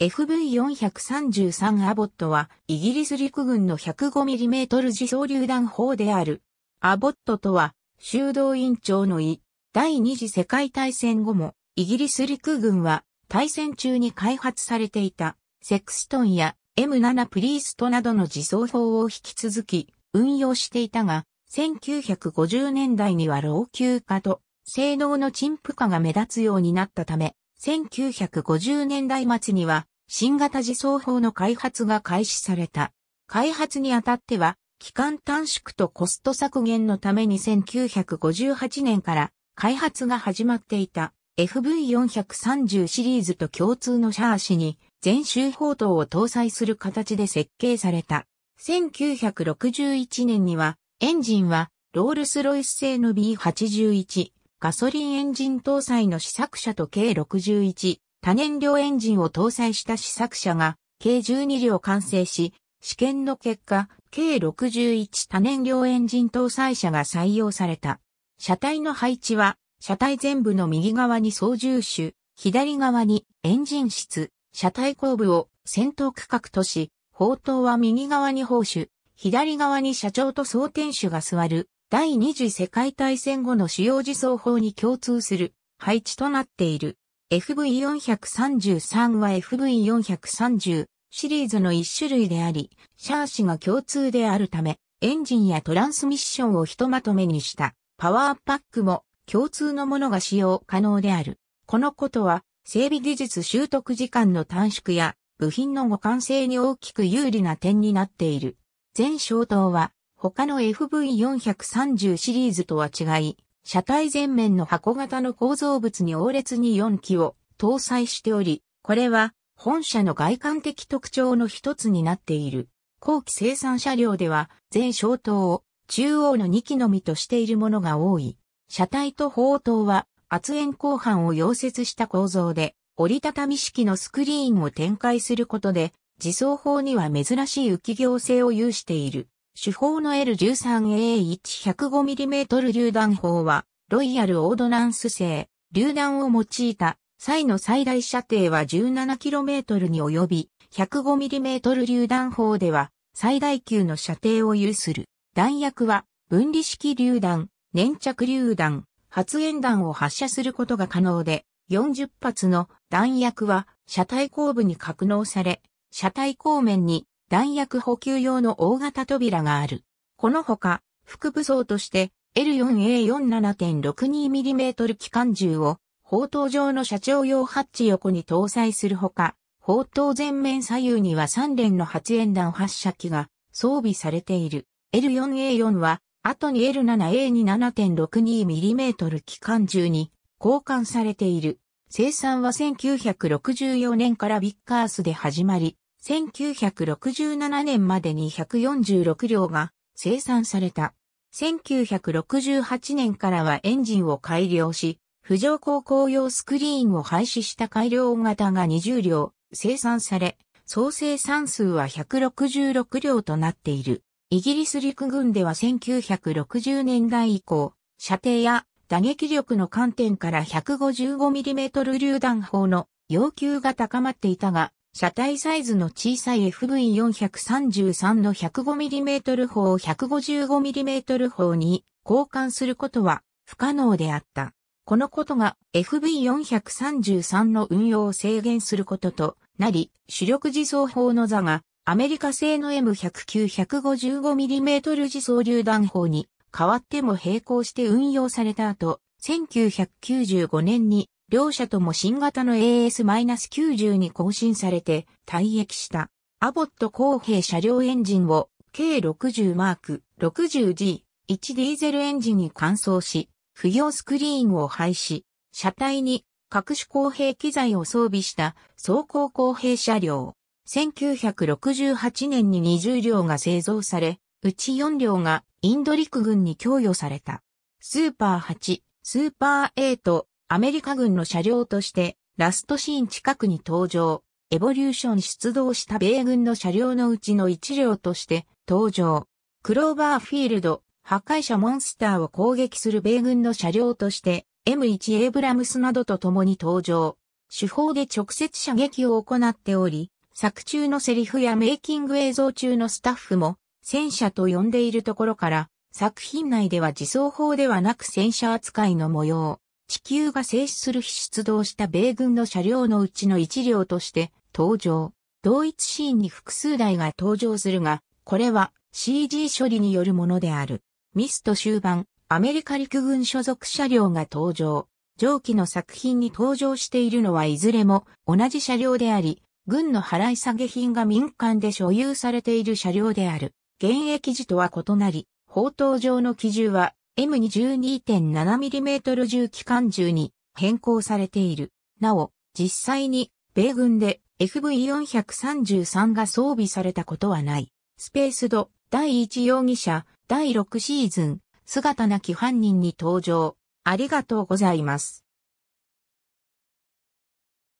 FV433 アボットはイギリス陸軍の 105mm 自走榴弾砲である。アボットとは修道院長の意。第二次世界大戦後もイギリス陸軍は大戦中に開発されていたセクストンや M7 プリーストなどの自走砲を引き続き運用していたが、1950年代には老朽化と性能の陳腐化が目立つようになったため、1950年代末には新型自走砲の開発が開始された。開発にあたっては、期間短縮とコスト削減のために1958年から開発が始まっていた FV430 シリーズと共通のシャーシに全周砲塔を搭載する形で設計された。1961年にはエンジンはロールスロイス製の B81 ガソリンエンジン搭載の試作車と計61多燃料エンジンを搭載した試作車が計12両完成し、試験の結果、計61多燃料エンジン搭載車が採用された。車体の配置は、車体全部の右側に操縦手、左側にエンジン室、車体後部を先頭区画とし、砲塔は右側に砲手、左側に車長と総天手が座る、第二次世界大戦後の主要自走砲に共通する配置となっている。FV433 は FV430 シリーズの一種類であり、シャーシが共通であるため、エンジンやトランスミッションをひとまとめにしたパワーパックも共通のものが使用可能である。このことは、整備技術習得時間の短縮や部品の互換性に大きく有利な点になっている。全小灯は他の FV430 シリーズとは違い、車体前面の箱型の構造物に応列に4機を搭載しており、これは本社の外観的特徴の一つになっている。後期生産車両では全小灯を中央の2機のみとしているものが多い。車体と砲塔は圧縁後半を溶接した構造で折りたたみ式のスクリーンを展開することで自走砲には珍しい浮き行性を有している。主砲の L13A1105mm 榴弾砲は、ロイヤルオードナンス製、榴弾を用いた際の最大射程は 17km に及び、105mm 榴弾砲では最大級の射程を有する。弾薬は分離式榴弾、粘着榴弾、発煙弾を発射することが可能で、40発の弾薬は車体後部に格納され、車体後面に弾薬補給用の大型扉がある。このほか、副武装として L4A47.62mm 機関銃を砲塔上の車長用ハッチ横に搭載するほか、砲塔前面左右には3連の発煙弾発射機が装備されている。L4A4 は、後に L7A27.62mm 機関銃に交換されている。生産は1964年からビッカースで始まり、1967年までに146両が生産された。1968年からはエンジンを改良し、浮上航行用スクリーンを廃止した改良型が20両生産され、総生産数は166両となっている。イギリス陸軍では1960年代以降、射程や打撃力の観点から 155mm 榴弾砲の要求が高まっていたが、車体サイズの小さい FV433 の 105mm 砲を 155mm 砲に交換することは不可能であった。このことが FV433 の運用を制限することとなり、主力自走砲の座がアメリカ製の M109-155mm 自走榴弾砲に変わっても並行して運用された後、1995年に両社とも新型の AS-90 に更新されて退役したアボット公平車両エンジンを k 6 0ク6 0 g 1ディーゼルエンジンに換装し、不要スクリーンを廃止、車体に各種公平機材を装備した走行公平車両。1968年に20両が製造され、うち4両がインド陸軍に供与された。スーパー8、スーパー8、アメリカ軍の車両として、ラストシーン近くに登場、エボリューション出動した米軍の車両のうちの一両として登場。クローバーフィールド、破壊者モンスターを攻撃する米軍の車両として、M1 エイブラムスなどと共に登場。手法で直接射撃を行っており、作中のセリフやメイキング映像中のスタッフも、戦車と呼んでいるところから、作品内では自走砲ではなく戦車扱いの模様。地球が静止する日出動した米軍の車両のうちの一両として登場。同一シーンに複数台が登場するが、これは CG 処理によるものである。ミスト終盤、アメリカ陸軍所属車両が登場。上記の作品に登場しているのはいずれも同じ車両であり、軍の払い下げ品が民間で所有されている車両である。現役時とは異なり、法道上の基準は M22.7mm 銃機関銃に変更されている。なお、実際に米軍で FV433 が装備されたことはない。スペースド第1容疑者第6シーズン姿なき犯人に登場。ありがとうございます。